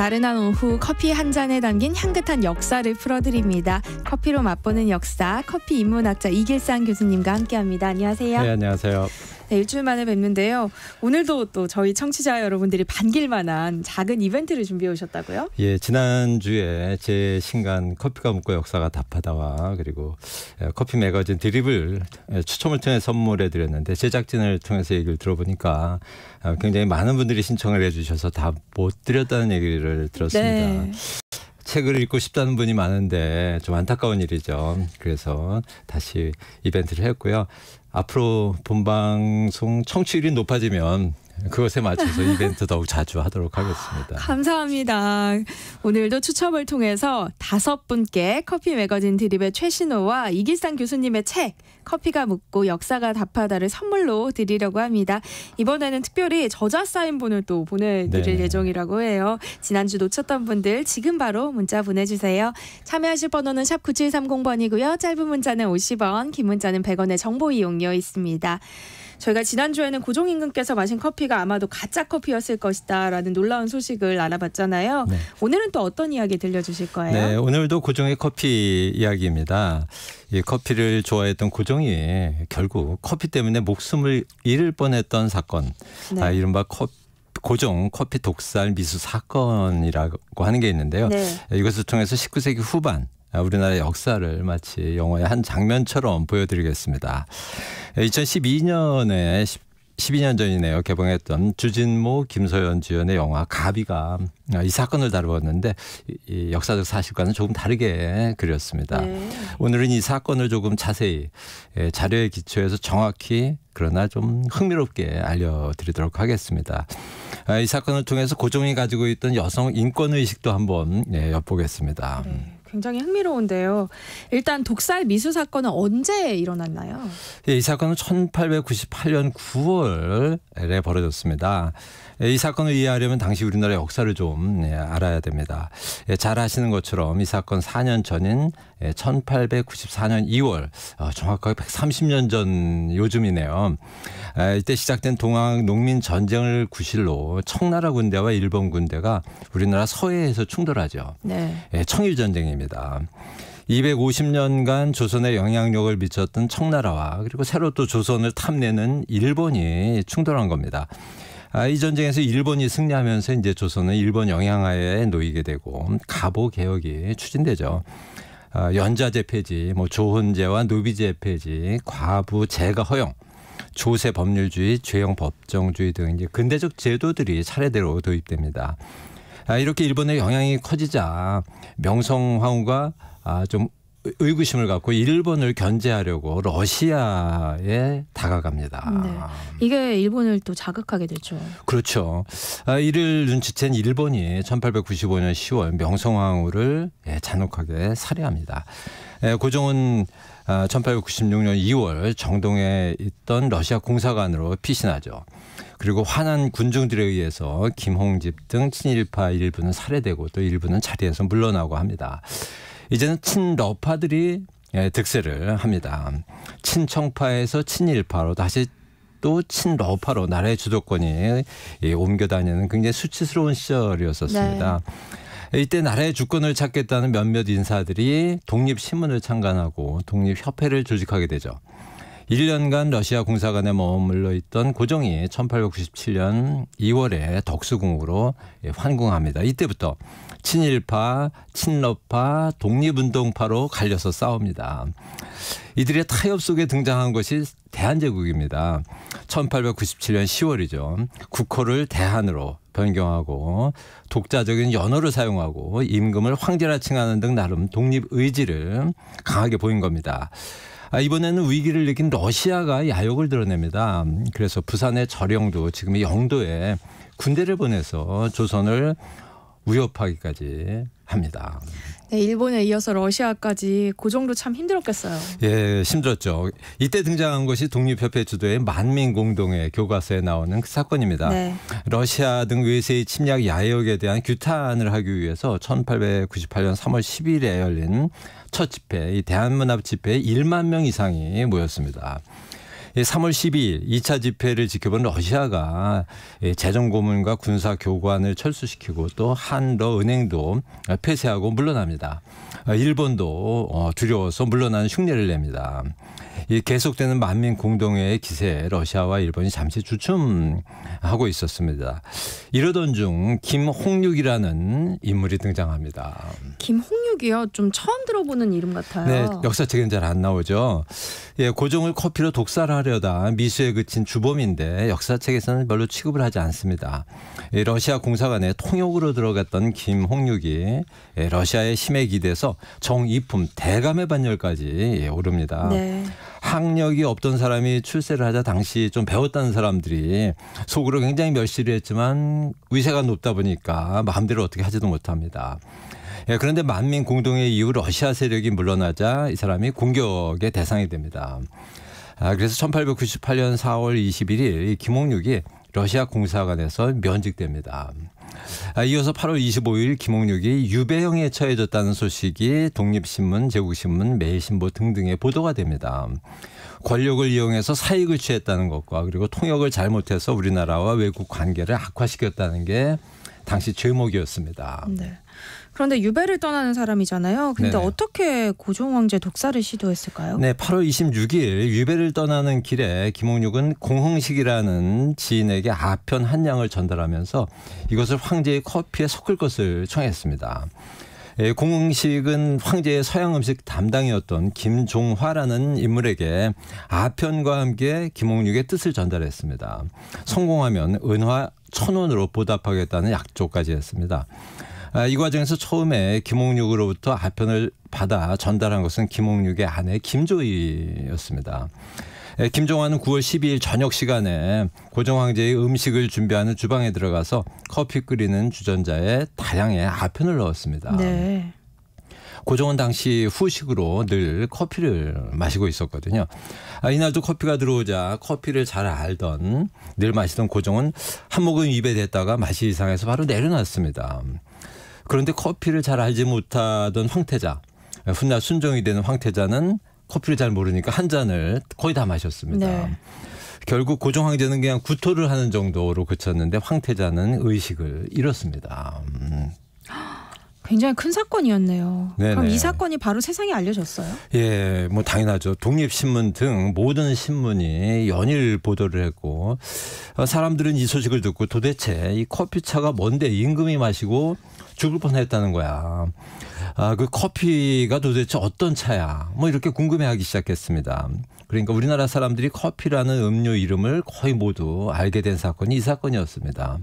나른한 오후 커피 한 잔에 담긴 향긋한 역사를 풀어드립니다. 커피로 맛보는 역사, 커피 인문학자 이길상 교수님과 함께합니다. 안녕하세요. 네, 안녕하세요. 네, 일주일 만에 뵙는데요. 오늘도 또 저희 청취자 여러분들이 반길 만한 작은 이벤트를 준비해 오셨다고요? 예, 지난주에 제 신간 커피가 묻고 역사가 답하다와 그리고 예, 커피 매거진 드립을 예, 추첨을 통해 선물해 드렸는데 제작진을 통해서 얘기를 들어보니까 아, 굉장히 많은 분들이 신청을 해 주셔서 다 못 드렸다는 얘기를 들었습니다. 네. 책을 읽고 싶다는 분이 많은데 좀 안타까운 일이죠. 그래서 다시 이벤트를 했고요. 앞으로 본방송 청취율이 높아지면 그것에 맞춰서 이벤트 더욱 자주 하도록 하겠습니다. 감사합니다. 오늘도 추첨을 통해서 다섯 분께 커피 매거진 드립의 최신호와 이길상 교수님의 책 커피가 묻고 역사가 답하다를 선물로 드리려고 합니다. 이번에는 특별히 저자 사인본을 또 보내드릴 네. 예정이라고 해요. 지난주 놓쳤던 분들 지금 바로 문자 보내주세요. 참여하실 번호는 샵 9730번이고요. 짧은 문자는 50원, 긴 문자는 100원의 정보 이용료 있습니다. 저희가 지난주에는 고종임금께서 마신 커피가 아마도 가짜 커피였을 것이다라는 놀라운 소식을 알아봤잖아요. 네. 오늘은 또 어떤 이야기 들려주실 거예요? 네, 오늘도 고종의 커피 이야기입니다. 이 커피를 좋아했던 고종이 결국 커피 때문에 목숨을 잃을 뻔했던 사건, 네. 아, 이른바 커피 고종 커피 독살 미수 사건이라고 하는 게 있는데요. 네. 이것을 통해서 19세기 후반 우리나라 역사를 마치 영화의 한 장면처럼 보여드리겠습니다. 2012년에 12년 전이네요. 개봉했던 주진모, 김소연 주연의 영화 가비가 이 사건을 다루었는데 이 역사적 사실과는 조금 다르게 그렸습니다. 네. 오늘은 이 사건을 조금 자세히 예, 자료에 기초해서 정확히 그러나 좀 흥미롭게 알려드리도록 하겠습니다. 아, 이 사건을 통해서 고종이 가지고 있던 여성 인권 의식도 한번 예, 엿보겠습니다. 네. 굉장히 흥미로운데요. 일단 독살 미수 사건은 언제 일어났나요? 예, 이 사건은 1898년 9월에 벌어졌습니다. 예, 이 사건을 이해하려면 당시 우리나라 역사를 좀 예, 알아야 됩니다. 예, 잘 아시는 것처럼 이 사건 4년 전인 1894년 2월 어, 정확하게 130년 전 요즘이네요. 이때 시작된 동학 농민 전쟁을 구실로 청나라 군대와 일본 군대가 우리나라 서해에서 충돌하죠. 네. 청일 전쟁입니다. 있습니다. 250년간 조선에 영향력을 미쳤던 청나라와 그리고 새로 또 조선을 탐내는 일본이 충돌한 겁니다. 아, 이 전쟁에서 일본이 승리하면서 이제 조선은 일본 영향하에 놓이게 되고 가보 개혁이 추진되죠. 아, 연자제 폐지, 뭐 조헌제와 노비제 폐지, 과부 제가 허용, 조세 법률주의, 죄형 법정주의 등 이제 근대적 제도들이 차례대로 도입됩니다. 아, 이렇게 일본의 영향이 커지자 명성황후가 아, 좀 의구심을 갖고 일본을 견제하려고 러시아에 다가갑니다. 네. 이게 일본을 또 자극하게 되죠. 그렇죠. 아, 이를 눈치챈 일본이 1895년 10월 명성황후를 예, 잔혹하게 살해합니다. 예, 고종은 1896년 2월 정동에 있던 러시아 공사관으로 피신하죠. 그리고 화난 군중들에 의해서 김홍집 등 친일파 일부는 살해되고 또 일부는 자리에서 물러나고 합니다. 이제는 친러파들이 예, 득세를 합니다. 친청파에서 친일파로 다시 또 친러파로 나라의 주도권이 예, 옮겨다니는 굉장히 수치스러운 시절이었었습니다. 네. 이때 나라의 주권을 찾겠다는 몇몇 인사들이 독립신문을 창간하고 독립협회를 조직하게 되죠. 1년간 러시아 공사관에 머물러 있던 고종이 1897년 2월에 덕수궁으로 예, 환궁합니다. 이때부터 친일파, 친러파, 독립운동파로 갈려서 싸웁니다. 이들의 타협 속에 등장한 것이 대한제국입니다. 1897년 10월이죠. 국호를 대한으로 변경하고 독자적인 연호를 사용하고 임금을 황제라 칭하는 등 나름 독립 의지를 강하게 보인 겁니다. 아, 이번에는 위기를 느낀 러시아가 야욕을 드러냅니다. 그래서 부산의 절영도 지금 영도에 군대를 보내서 조선을 위협하기까지 합니다. 네, 일본에 이어서 러시아까지 그 정도 참 힘들었겠어요. 예, 힘들었죠. 이때 등장한 것이 독립협회 주도의 만민공동회 교과서에 나오는 그 사건입니다. 네. 러시아 등 외세의 침략 야욕에 대한 규탄을 하기 위해서 1898년 3월 10일에 열린 첫 집회, 이 대한문합 집회에 1만 명 이상이 모였습니다. 3월 12일 2차 집회를 지켜본 러시아가 재정 고문과 군사 교관을 철수시키고 또 한러 은행도 폐쇄하고 물러납니다. 아, 일본도 어, 두려워서 물러나는 흉내를 냅니다. 이 계속되는 만민 공동회의 기세에 러시아와 일본이 잠시 주춤하고 있었습니다. 이러던 중 김홍육이라는 인물이 등장합니다. 김홍육이요? 좀 처음 들어보는 이름 같아요. 네, 역사책엔 잘안 나오죠. 예, 고종을 커피로 독살하려다 미수에 그친 주범인데 역사책에서는 별로 취급을 하지 않습니다. 예, 러시아 공사관에 통역으로 들어갔던 김홍육이 예, 러시아의 힘에 기대서 정이품 대감의 반열까지 예, 오릅니다. 네. 학력이 없던 사람이 출세를 하자 당시 좀 배웠다는 사람들이 속으로 굉장히 멸시를 했지만 위세가 높다 보니까 마음대로 어떻게 하지도 못합니다. 예, 그런데 만민 공동의 이후 러시아 세력이 물러나자 이 사람이 공격의 대상이 됩니다. 아, 그래서 1898년 4월 21일 김홍육이 러시아 공사관에서 면직됩니다. 아, 이어서 8월 25일 김홍력이 유배형에 처해졌다는 소식이 독립신문, 제국신문, 매일신보 등등에 보도가 됩니다. 권력을 이용해서 사익을 취했다는 것과 그리고 통역을 잘못해서 우리나라와 외국 관계를 악화시켰다는 게 당시 제목이었습니다. 네. 그런데 유배를 떠나는 사람이잖아요. 근데 네 어떻게 고종 왕제 독사를 시도했을까요? 네, 8월 26일 유배를 떠나는 길에 김홍육은 공흥식이라는 지인에게 아편 한 양을 전달하면서 이것을 황제의 커피에 섞을 것을 청했습니다. 예, 공흥식은 황제의 서양 음식 담당이었던 김종화라는 인물에게 아편과 함께 김홍육의 뜻을 전달했습니다. 성공하면 은화 천 원으로 보답하겠다는 약조까지 했습니다. 아, 이 과정에서 처음에 김홍육으로부터 아편을 받아 전달한 것은 김홍육의 아내 김조이였습니다. 네, 김종환은 9월 12일 저녁 시간에 고종 황제의 음식을 준비하는 주방에 들어가서 커피 끓이는 주전자에 다량의 아편을 넣었습니다. 네. 고종은 당시 후식으로 늘 커피를 마시고 있었거든요. 아, 이날도 커피가 들어오자 커피를 잘 알던 늘 마시던 고종은 한 모금 입에 댔다가 맛이 이상해서 바로 내려놨습니다. 그런데 커피를 잘 알지 못하던 황태자 예, 훗날 순종이 되는 황태자는 커피를 잘 모르니까 한 잔을 거의 다 마셨습니다. 네. 결국 고종 황제는 그냥 구토를 하는 정도로 그쳤는데 황태자는 의식을 잃었습니다. 음. 굉장히 큰 사건이었네요. 네네. 그럼 이 사건이 바로 세상에 알려졌어요? 예, 뭐 당연하죠. 독립신문 등 모든 신문이 연일 보도를 했고 어, 사람들은 이 소식을 듣고 도대체 이 커피차가 뭔데 임금이 마시고 죽을 뻔했다는 거야. 아, 그 커피가 도대체 어떤 차야? 뭐 이렇게 궁금해하기 시작했습니다. 그러니까 우리나라 사람들이 커피라는 음료 이름을 거의 모두 알게 된 사건이 이 사건이었습니다.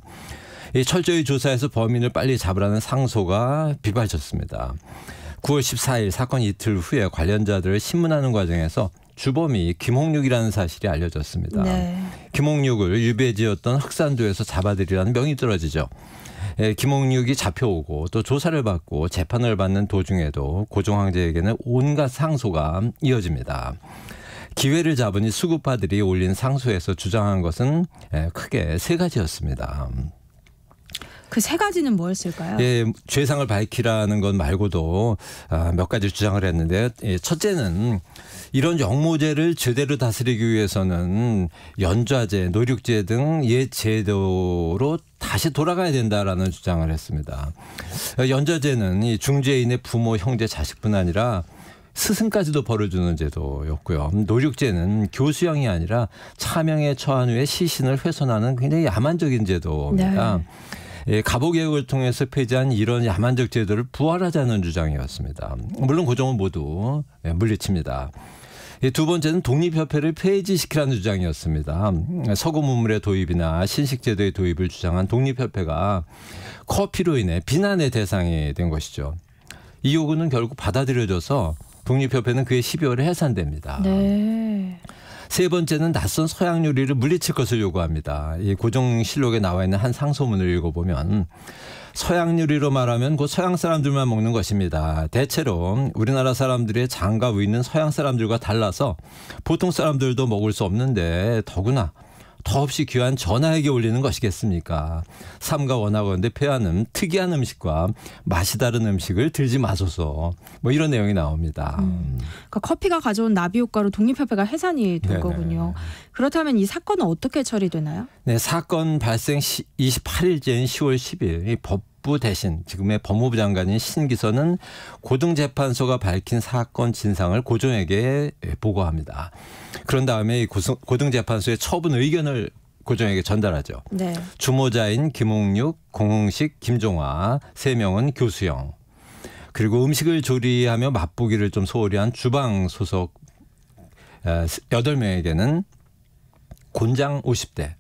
이 철저히 조사해서 범인을 빨리 잡으라는 상소가 비발졌습니다 9월 14일 사건 이틀 후에 관련자들을 신문하는 과정에서 주범이 김홍육이라는 사실이 알려졌습니다. 네. 김홍육을 유배지였던 흑산도에서 잡아들이라는 명이 떨어지죠. 예, 김홍육이 잡혀오고 또 조사를 받고 재판을 받는 도중에도 고종 황제에게는 온갖 상소가 이어집니다. 기회를 잡으니 수구파들이 올린 상소에서 주장한 것은 예, 크게 세 가지였습니다. 그세 가지는 뭐였을까요? 예, 죄상을 밝히라는 것 말고도 아, 몇 가지 주장을 했는데 예, 첫째는 이런 영모죄를 제대로 다스리기 위해서는 연좌제, 노력제 등옛 제도로 다시 돌아가야 된다라는 주장을 했습니다. 연좌제는 이 중죄인의 부모, 형제, 자식뿐 아니라 스승까지도 벌어주는 제도였고요. 노육제는 교수형이 아니라 차명에 처한 후에 시신을 훼손하는 굉장히 야만적인 제도입니다. 네. 예, 가보 개혁을 통해서 폐지한 이런 야만적 제도를 부활하자는 주장이었습니다. 물론 고정은 모두 예, 물리칩니다. 예, 두 번째는 독립협회를 폐지시키라는 주장이었습니다. 서구 문물의 도입이나 신식제도의 도입을 주장한 독립협회가 커피로 인해 비난의 대상이 된 것이죠. 이 요구는 결국 받아들여져서 독립협회는 그해 12월에 해산됩니다. 네. 세 번째는 낯선 서양 요리를 물리칠 것을 요구합니다. 이 고정실록에 나와 있는 한 상소문을 읽어보면 서양 요리로 말하면 곧 서양 사람들만 먹는 것입니다. 대체로 우리나라 사람들의 장과 위는 서양 사람들과 달라서 보통 사람들도 먹을 수 없는데 더구나 더없이 귀한 전화에게 올리는 것이겠습니까? 삼가 원하건데 폐하는 특이한 음식과 맛이 다른 음식을 들지 마소서. 뭐 이런 내용이 나옵니다. 음. 그러니까 커피가 가져온 나비 효과로 독립협회가 해산이 된 네네. 거군요. 그렇다면 이 사건은 어떻게 처리되나요? 네, 사건 발생 시, 2 8일전 10월 10일 법 법무부 대신 지금의 법무부 장관인 신기서는 고등재판소가 밝힌 사건 진상을 고종에게 보고합니다. 그런 다음에 고등재판소의 처분 의견을 고정에게 전달하죠. 네. 주모자인 김홍육, 공홍식, 김종화 세 명은 교수형. 그리고 음식을 조리하며 맛보기를 좀 소홀히 한 주방 소속 어, 여 명에게는 곤장 50대.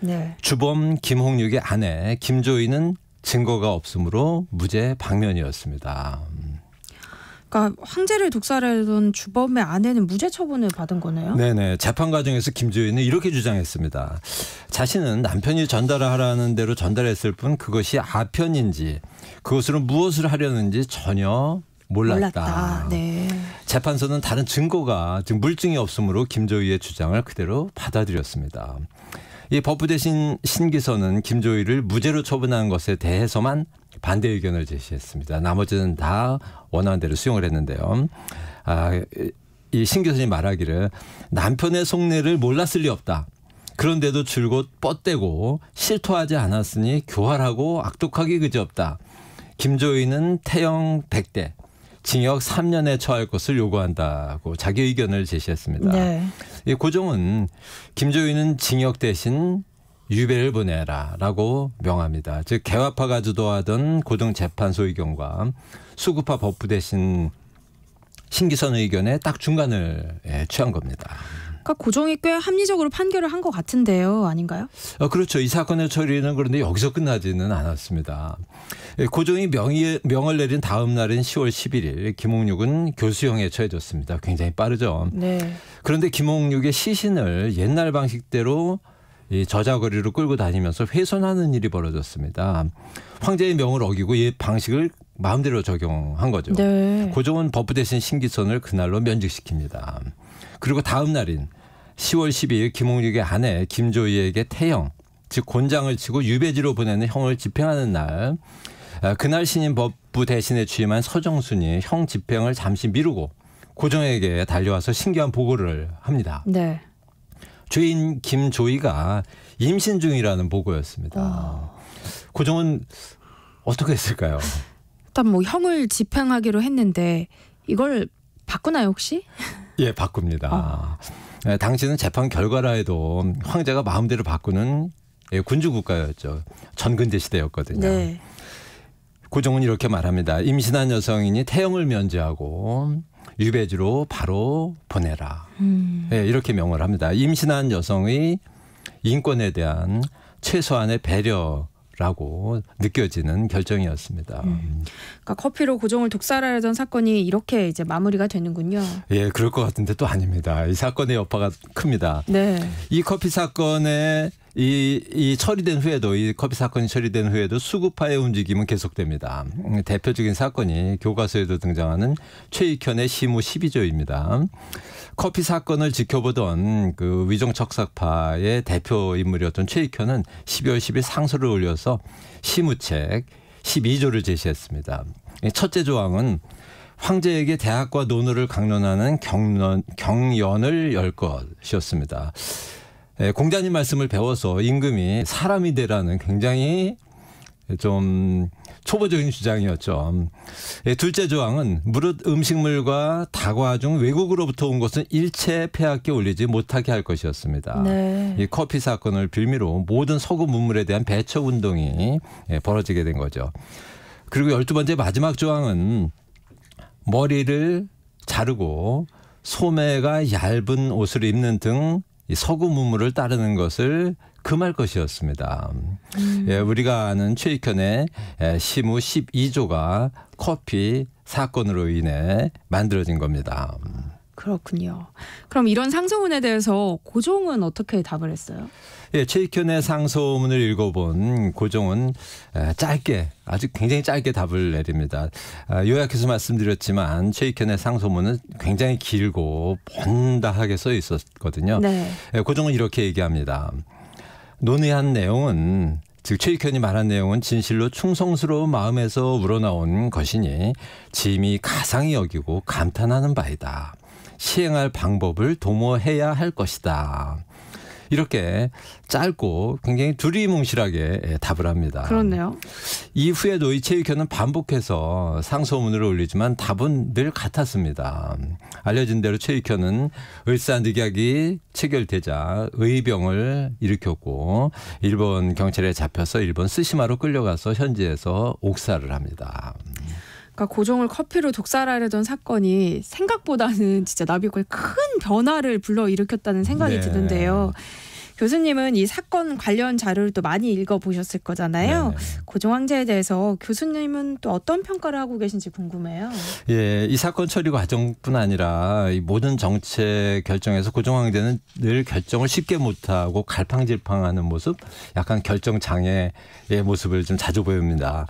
네. 주범 김홍육의 아내 김조희는 증거가 없으므로 무죄 방면이었습니다. 그러니까 황제를 독살했던 주범의 아내는 무죄 처분을 받은 거네요. 네네 재판 과정에서 김주인은 이렇게 주장했습니다. 자신은 남편이 전달하라는 대로 전달했을 뿐 그것이 아편인지 그것으로 무엇을 하려는지 전혀 몰랐다. 몰랐다. 네. 재판소는 다른 증거가 즉 물증이 없으므로 김조희의 주장을 그대로 받아들였습니다. 이 법부 대신 신기서는 김조희를 무죄로 처분한 것에 대해서만 반대 의견을 제시했습니다. 나머지는 다 원하는 대로 수용을 했는데요. 아, 이 신교수님 말하기를 남편의 속내를 몰랐을 리 없다. 그런데도 줄곧 뻗대고 실토하지 않았으니 교활하고 악독하기 그지없다. 김조희는 태영 백대 징역 3년에 처할 것을 요구한다고 자기 의견을 제시했습니다. 네. 이 고종은 김조윤은 징역 대신 유배를 보내라라고 명합니다. 즉 개화파가 주도하던 고등재판소 의견과 수구파 법부 대신 신기선 의견의 딱 중간을 예, 취한 겁니다. 그러니까 고종이꽤 합리적으로 판결을 한 것 같은데요, 아닌가요? 어, 그렇죠. 이 사건의 처리는 그런데 여기서 끝나지는 않았습니다. 예, 고종이 명의, 명을 내린 다음 날인 10월 11일 김홍육은 교수형에 처해졌습니다. 굉장히 빠르죠. 네. 그런데 김홍육의 시신을 옛날 방식대로 이 저자거리로 끌고 다니면서 훼손하는 일이 벌어졌습니다. 황제의 명을 어기고 이 방식을 마음대로 적용한 거죠. 네. 고종은 법부 대신 신기선을 그날로 면직시킵니다. 그리고 다음 날인 10월 12일 김홍익의 아내 김조희에게 태형 즉 곤장을 치고 유배지로 보내는 형을 집행하는 날 아, 그날 신임 법부 대신에 취임한 서정순이 형 집행을 잠시 미루고 고정에게 달려와서 신기한 보고를 합니다. 네. 죄인 김조희가 임신 중이라는 보고였습니다. 와. 아. 고정은 어떻게 했을까요? 일단 뭐 형을 집행하기로 했는데 이걸 바꾸나요 혹시? 예 바꿉니다. 어. 예, 당시는 재판 결과라 해도 황제가 마음대로 바꾸는 예, 군주 국가였죠. 전근대 시대였거든요. 네. 고종은 이렇게 말합니다. 임신한 여성이니 태형을 면제하고 유배지로 바로 보내라. 음. 네, 이렇게 명을 합니다. 임신한 여성의 인권에 대한 최소한의 배려 라고 느껴지는 결정이었습니다. 네. 음. 그러니까 커피로 고종을 독살하려던 사건이 이렇게 이제 마무리가 되는군요. 예, 그럴 것 같은데 또 아닙니다. 이 사건의 여파가 큽니다. 네. 이 커피 사건에 이, 이 처리된 후에도 이 커피 사건이 처리된 후에도 수급파의 움직임은 계속됩니다. 음, 대표적인 사건이 교과서에도 등장하는 최익현의 시모 12조입니다. 커피 사건을 지켜보던 그 위정 척삭파의 대표 인물이었던 최익현은 12월 10일 상소를 올려서 시무책 12조를 제시했습니다. 첫째 조항은 황제에게 대학과 논어를 강론하는 경론, 경연을 열 것이었습니다. 예, 공자님 말씀을 배워서 임금이 사람이 되라는 굉장히 좀 초보적인 주장이었죠. 예, 둘째 조항은 무릇 음식물과 다과 중 외국으로부터 온 것은 일체 폐하께 올리지 못하게 할 것이었습니다. 네. 이 커피 사건을 빌미로 모든 서구 문물에 대한 배척 운동이 예, 벌어지게 된 거죠. 그리고 열두 번째 마지막 조항은 머리를 자르고 소매가 얇은 옷을 입는 등이 서구 문물을 따르는 것을 금할 것이었습니다. 음. 예, 우리가 아는 최익현의 시무 12조가 커피 사건으로 인해 만들어진 겁니다. 그렇군요. 그럼 이런 상소문에 대해서 고종은 어떻게 답을 했어요? 예, 최익현의 상소문을 읽어본 고종은 짧게 아주 굉장히 짧게 답을 내립니다. 아, 요약해서 말씀드렸지만 최익현의 상소문은 굉장히 길고 본다하게 써 있었거든요. 네. 예, 고종은 이렇게 얘기합니다. 논의한 내용은 즉 최익현이 말한 내용은 진실로 충성스러운 마음에서 우러나온 것이니 짐이 가상히 여기고 감탄하는 바이다. 시행할 방법을 도모해야 할 것이다. 이렇게 짧고 굉장히 두리뭉실하게 예, 답을 합니다. 그렇네요. 이후에 노이체이켜는 반복해서 상소문을 올리지만 답은 늘 같았습니다. 알려진 대로 체이켜는 을사늑약이 체결되자 의병을 일으켰고 일본 경찰에 잡혀서 일본 스시마로 끌려가서 현지에서 옥살을 합니다. 그러니까 고종을 커피로 독살하려던 사건이 생각보다는 진짜 나비고의 큰 변화를 불러일으켰다는 생각이 네. 드는데요. 교수님은 이 사건 관련 자료를 또 많이 읽어 보셨을 거잖아요. 네. 네. 고종 황제에 대해서 교수님은 또 어떤 평가를 하고 계신지 궁금해요. 예, 이 사건 처리 과정뿐 아니라 이 모든 정책 결정에서 고종 황제는 늘 결정을 쉽게 못하고 갈팡질팡하는 모습, 약간 결정 장애의 모습을 좀 자주 보입니다.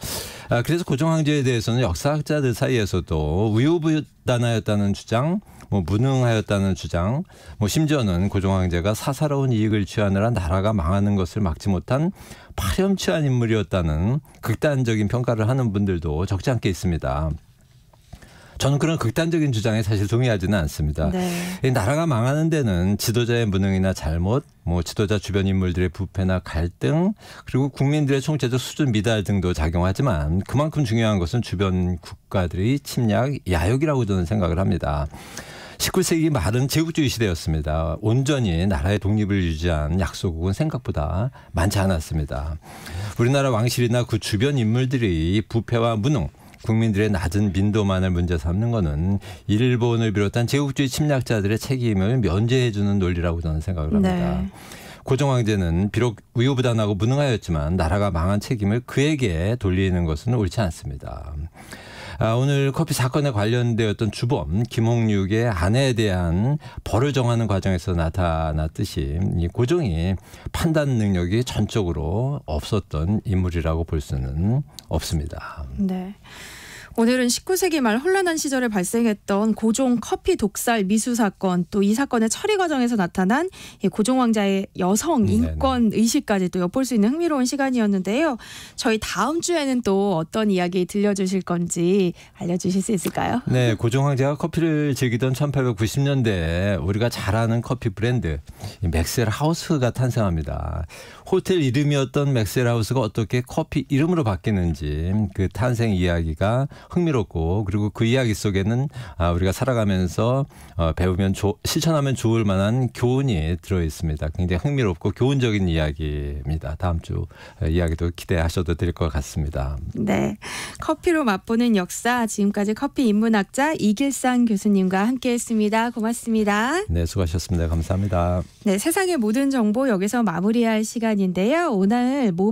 아, 그래서 고종 황제에 대해서는 역사학자들 사이에서도 우유부단하였다는 주장. 뭐 무능하였다는 주장, 뭐 심지어는 고종황제가 사사로운 이익을 취하느라 나라가 망하는 것을 막지 못한 파렴치한 인물이었다는 극단적인 평가를 하는 분들도 적지 않게 있습니다. 저는 그런 극단적인 주장에 사실 동의하지는 않습니다. 네. 나라가 망하는 데는 지도자의 무능이나 잘못, 뭐 지도자 주변 인물들의 부패나 갈등, 그리고 국민들의 총체적 수준 미달 등도 작용하지만 그만큼 중요한 것은 주변 국가들의 침략, 야욕이라고 저는 생각을 합니다. 19세기 말은 제국주의 시대였습니다. 온전히 나라의 독립을 유지한 약소국은 생각보다 많지 않았습니다. 우리나라 왕실이나 그 주변 인물들이 부패와 무능 국민들의 낮은 빈도만을 문제 삼는 것은 일본을 비롯한 제국주의 침략자들의 책임을 면제해주는 논리라고 저는 생각을 합니다. 네. 고종황제는 비록 위후부단하고 무능하였지만 나라가 망한 책임을 그에게 돌리는 것은 옳지 않습니다. 아, 오늘 커피 사건에 관련되었던 주범 김홍육의 아내에 대한 벌을 정하는 과정에서 나타났듯이 이 고종이 판단 능력이 전적으로 없었던 인물이라고 볼 수는 없습니다. 네. 오늘은 19세기 말 혼란한 시절에 발생했던 고종 커피 독살 미수 사건 또 이 사건의 처리 과정에서 나타난 고종 왕자의 여성 네, 네, 네. 인권 의식까지 또 엿볼 수 있는 흥미로운 시간이었는데요. 저희 다음 주에는 또 어떤 이야기 들려주실 건지 알려주실 수 있을까요? 네, 고종 황제가 커피를 즐기던 1890년대에 우리가 잘 아는 커피 브랜드 맥셀 하우스가 탄생합니다. 호텔 이름이었던 맥셀 하우스가 어떻게 커피 이름으로 바뀌는지 그 탄생 이야기가 흥미롭고 그리고 그 이야기 속에는 아, 우리가 살아가면서 어, 배우면 조, 실천하면 좋을 만한 교훈이 들어 있습니다. 굉장히 흥미롭고 교훈적인 이야기입니다. 다음 주 이야기도 기대하셔도 될 것 같습니다. 네, 커피로 맛보는 역사 지금까지 커피 인문학자 이길상 교수님과 함께했습니다. 고맙습니다. 네, 수고하셨습니다. 감사합니다. 네, 세상의 모든 정보 여기서 마무리할 시간인데요. 오늘 모바